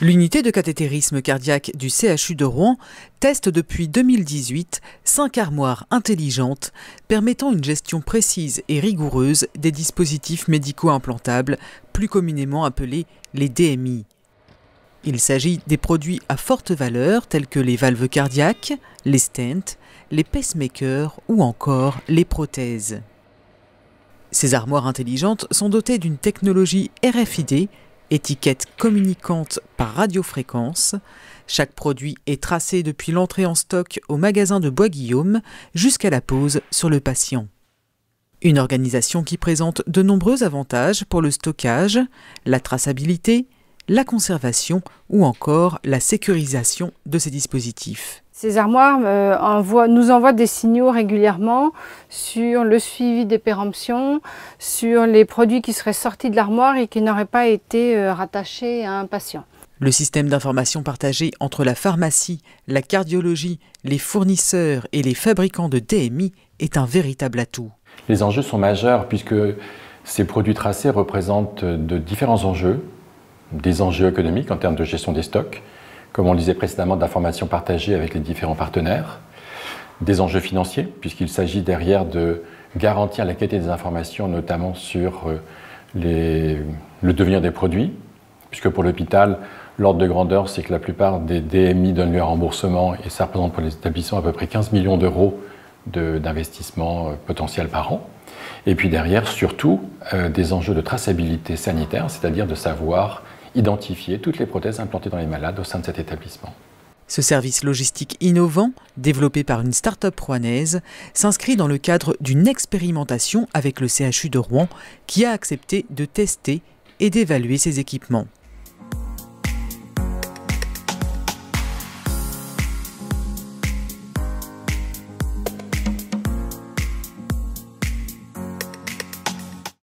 L'unité de cathétérisme cardiaque du CHU de Rouen teste depuis 2018 cinq armoires intelligentes permettant une gestion précise et rigoureuse des dispositifs médicaux implantables, plus communément appelés les DMI. Il s'agit des produits à forte valeur tels que les valves cardiaques, les stents, les pacemakers ou encore les prothèses. Ces armoires intelligentes sont dotées d'une technologie RFID Étiquette communicante par radiofréquence. Chaque produit est tracé depuis l'entrée en stock au magasin de Bois Guillaume jusqu'à la pose sur le patient. Une organisation qui présente de nombreux avantages pour le stockage, la traçabilité, la conservation ou encore la sécurisation de ces dispositifs. Ces armoires euh, nous envoient des signaux régulièrement sur le suivi des péremptions, sur les produits qui seraient sortis de l'armoire et qui n'auraient pas été euh, rattachés à un patient. Le système d'information partagé entre la pharmacie, la cardiologie, les fournisseurs et les fabricants de DMI est un véritable atout. Les enjeux sont majeurs puisque ces produits tracés représentent de différents enjeux des enjeux économiques en termes de gestion des stocks, comme on le disait précédemment, d'informations partagées avec les différents partenaires, des enjeux financiers, puisqu'il s'agit derrière de garantir la qualité des informations, notamment sur euh, le devenir des produits, puisque pour l'hôpital, l'ordre de grandeur, c'est que la plupart des DMI donnent leur remboursement, et ça représente pour les établissements à peu près 15 millions d'euros d'investissement euh, potentiel par an. Et puis derrière, surtout, euh, des enjeux de traçabilité sanitaire, c'est-à-dire de savoir identifier toutes les prothèses implantées dans les malades au sein de cet établissement. Ce service logistique innovant, développé par une start-up rouennaise, s'inscrit dans le cadre d'une expérimentation avec le CHU de Rouen qui a accepté de tester et d'évaluer ses équipements.